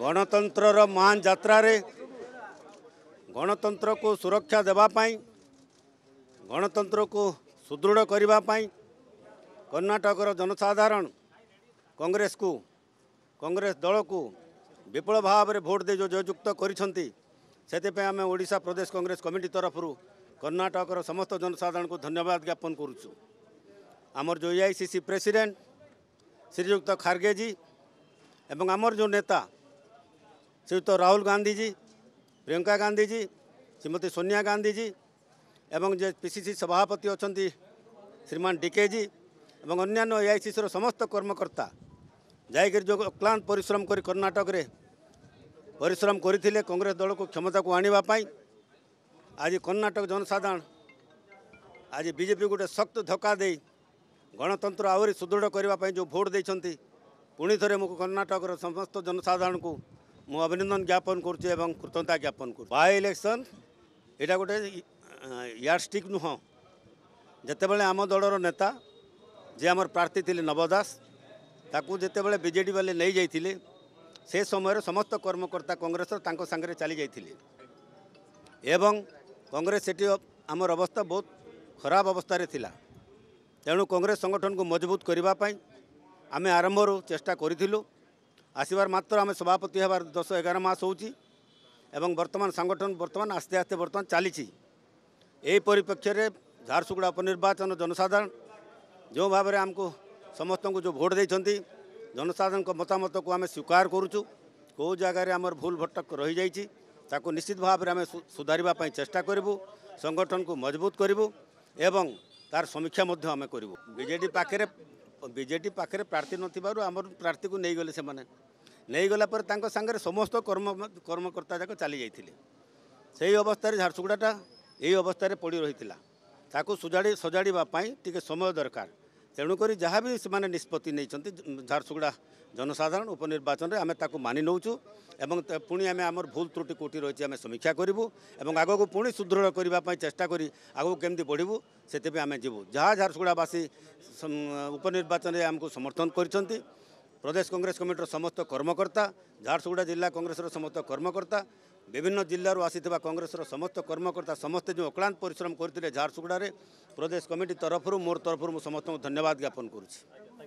ଗଣତନ୍ତ୍ରର ମହାନ ଯାତ୍ରାରେ ଗଣତନ୍ତ୍ରକୁ ସୁରକ୍ଷା ଦେବା ପାଇଁ ଗଣତନ୍ତ୍ରକୁ ସୁଦୃଢ଼ କରିବା ପାଇଁ କର୍ଣ୍ଣାଟକର ଜନସାଧାରଣ କଂଗ୍ରେସକୁ କଂଗ୍ରେସ ଦଳକୁ ବିପୁଳ ଭାବରେ ଭୋଟ ଦେଇ ଯେଉଁ ଜୟଯୁକ୍ତ କରିଛନ୍ତି ସେଥିପାଇଁ ଆମେ ଓଡ଼ିଶା ପ୍ରଦେଶ କଂଗ୍ରେସ କମିଟି ତରଫରୁ କର୍ଣ୍ଣାଟକର ସମସ୍ତ ଜନସାଧାରଣଙ୍କୁ ଧନ୍ୟବାଦ ଜ୍ଞାପନ କରୁଛୁ ଆମର ଯେଉଁ A I C C president ଶ୍ରୀଯୁକ୍ତ ଖାର୍ଗେଜୀ ଏବଂ ଆମର ଯେଉଁ ନେତା ଶ୍ରୀଯୁକ୍ତ ରାହୁଲ ଗାନ୍ଧୀଜୀ ପ୍ରିୟଙ୍କା ଗାନ୍ଧୀଜୀ ଶ୍ରୀମତୀ ସୋନିଆ ଗାନ୍ଧୀଜୀ ଏବଂ ଯେ ପି ସି ସି ସଭାପତି ଅଛନ୍ତି ଶ୍ରୀମାନ ଡିକେଜୀ ଏବଂ ଅନ୍ୟାନ୍ୟ ଏ ଆଇ ଏଆଇସିସିର ସମସ୍ତ କର୍ମକର୍ତ୍ତା ଯାଇକରି ଯେଉଁ ଅକ୍ଲାନ୍ତ ପରିଶ୍ରମ କରି କର୍ଣ୍ଣାଟକରେ ପରିଶ୍ରମ କରିଥିଲେ କଂଗ୍ରେସ ଦଳକୁ କ୍ଷମତାକୁ ଆଣିବା ପାଇଁ ଆଜି କର୍ଣ୍ଣାଟକ ଜନସାଧାରଣ ଆଜି ବିଜେପି ଗୋଟେ ଶକ୍ତ ଧକ୍କା ଦେଇ ଗଣତନ୍ତ୍ର ଆହୁରି ସୁଦୃଢ଼ କରିବା ପାଇଁ ଯେଉଁ ଭୋଟ୍ ଦେଇଛନ୍ତି ପୁଣି ଥରେ ମୁଁ କର୍ଣ୍ଣାଟକର ସମସ୍ତ ଜନସାଧାରଣଙ୍କୁ ମୁଁ ଅଭିନନ୍ଦନ ଜ୍ଞାପନ କରୁଛି ଏବଂ କୃତଜ୍ଞତା ଜ୍ଞାପନ କରୁଛି ବାଇ ଇଲେକ୍ସନ୍ ଏଇଟା ଗୋଟେ ୟାର୍ଡଷ୍ଟିକ୍ ନୁହଁ ଯେତେବେଳେ ଆମ ଦଳର ନେତା ଯିଏ ଆମର ପ୍ରାର୍ଥୀ ଥିଲେ ନବ ଦାସ ତାକୁ ଯେତେବେଳେ ବିଜେଡ଼ି ବାଲେ ନେଇଯାଇଥିଲେ ସେ ସମୟରେ ସମସ୍ତ କର୍ମକର୍ତ୍ତା କଂଗ୍ରେସର ତାଙ୍କ ସାଙ୍ଗରେ ଚାଲିଯାଇଥିଲେ ଏବଂ କଂଗ୍ରେସ ସେଠି ଆମର ଅବସ୍ଥା ବହୁତ ଖରାପ ଅବସ୍ଥାରେ ଥିଲା ତେଣୁ କଂଗ୍ରେସ ସଂଗଠନକୁ ମଜବୁତ କରିବା ପାଇଁ ଆମେ ଆରମ୍ଭରୁ ଚେଷ୍ଟା କରିଥିଲୁ আসবার মাত্র আমি সভাপতি হবার দশ এগারো মাস হচ্ছে এবং বর্তমান সংগঠন বর্তমান আস্তে আস্তে বর্তমান চালিছি এই পরিপ্রেক্ষীরে ঝারসুগুড়া উপনির্বাচন জনসাধারণ যেভাবে আমি সমস্ত যে ভোট দিয়েছেন জনসাধারণ মতামতকে আমি স্বীকার করুছু কেউ জায়গায় আমার ভুল ভটক রয়েছে তাকে নিশ্চিত ভাবে আমি সুধারা চেষ্টা করবু সংগঠনকে মজবুত করবু এবং তার সমীক্ষা মধ্যে আমি করবু বিজেডি পাখে বিজেডি পাখে প্রার্থী নথিবার আমার প্রার্থীকে নিয়ে গেলে সে ନେଇଗଲା ପରେ ତାଙ୍କ ସାଙ୍ଗରେ ସମସ୍ତ କର୍ମ କର୍ମକର୍ତ୍ତା ଯାକ ଚାଲିଯାଇଥିଲେ ସେହି ଅବସ୍ଥାରେ ଝାରସୁଗୁଡ଼ାଟା ଏହି ଅବସ୍ଥାରେ ପଡ଼ି ରହିଥିଲା ତାକୁ ସୁଜାଡ଼ି ସଜାଡ଼ିବା ପାଇଁ ଟିକେ ସମୟ ଦରକାର ତେଣୁକରି ଯାହା ବି ସେମାନେ ନିଷ୍ପତ୍ତି ନେଇଛନ୍ତି ଝାରସୁଗୁଡ଼ା ଜନସାଧାରଣ ଉପନିର୍ବାଚନରେ ଆମେ ତାକୁ ମାନି ନେଉଛୁ ଏବଂ ପୁଣି ଆମେ ଆମର ଭୁଲ ତ୍ରୁଟି କେଉଁଠି ରହିଛି ଆମେ ସମୀକ୍ଷା କରିବୁ ଏବଂ ଆଗକୁ ପୁଣି ସୁଦୃଢ଼ କରିବା ପାଇଁ ଚେଷ୍ଟା କରି ଆଗକୁ କେମିତି ବଢ଼ିବୁ ସେଥିପାଇଁ ଆମେ ଯିବୁ ଯାହା ଝାରସୁଗୁଡ଼ାବାସୀ ଉପନିର୍ବାଚନରେ ଆମକୁ ସମର୍ଥନ କରିଛନ୍ତି ପ୍ରଦେଶ କଂଗ୍ରେସ କମିଟିର ସମସ୍ତ କର୍ମକର୍ତ୍ତା ଝାରସୁଗୁଡ଼ା ଜିଲ୍ଲା କଂଗ୍ରେସର ସମସ୍ତ କର୍ମକର୍ତ୍ତା ବିଭିନ୍ନ ଜିଲ୍ଲାରୁ ଆସିଥିବା କଂଗ୍ରେସର ସମସ୍ତ କର୍ମକର୍ତ୍ତା ସମସ୍ତେ ଯେଉଁ ଅକ୍ଳାନ୍ତ ପରିଶ୍ରମ କରିଥିଲେ ଝାରସୁଗୁଡ଼ାରେ ପ୍ରଦେଶ କମିଟି ତରଫରୁ ମୋର ତରଫରୁ ମୁଁ ସମସ୍ତଙ୍କୁ ଧନ୍ୟବାଦ ଜ୍ଞାପନ କରୁଛି